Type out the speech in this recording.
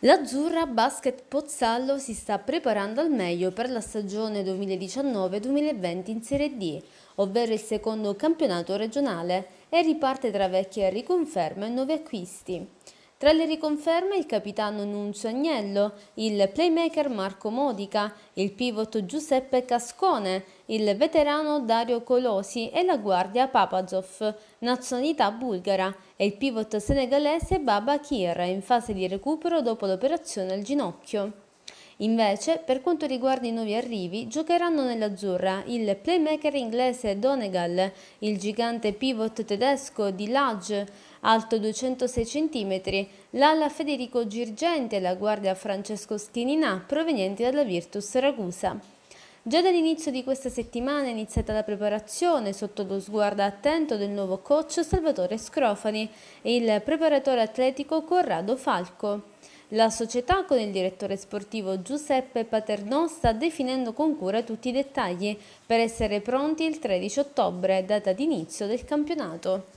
L'Azzurra Basket Pozzallo si sta preparando al meglio per la stagione 2019-2020 in Serie D, ovvero il secondo campionato regionale, e riparte tra vecchie riconferme e nuovi acquisti. Tra le riconferme il capitano Nunzio Agnello, il playmaker Marco Modica, il pivot Giuseppe Cascone, il veterano Dario Colosi e la guardia Papazov, nazionalità bulgara, e il pivot senegalese Baba Kir in fase di recupero dopo l'operazione al ginocchio. Invece, per quanto riguarda i nuovi arrivi, giocheranno nell'azzurra il playmaker inglese Donegal, il gigante pivot tedesco di Lage, alto 206 cm, l'ala Federico Girgenti e la guardia Francesco Schininà, provenienti dalla Virtus Ragusa. Già dall'inizio di questa settimana è iniziata la preparazione sotto lo sguardo attento del nuovo coach Salvatore Scrofani e il preparatore atletico Corrado Falco. La società con il direttore sportivo Giuseppe Paternò sta definendo con cura tutti i dettagli per essere pronti il 13 ottobre, data d'inizio del campionato.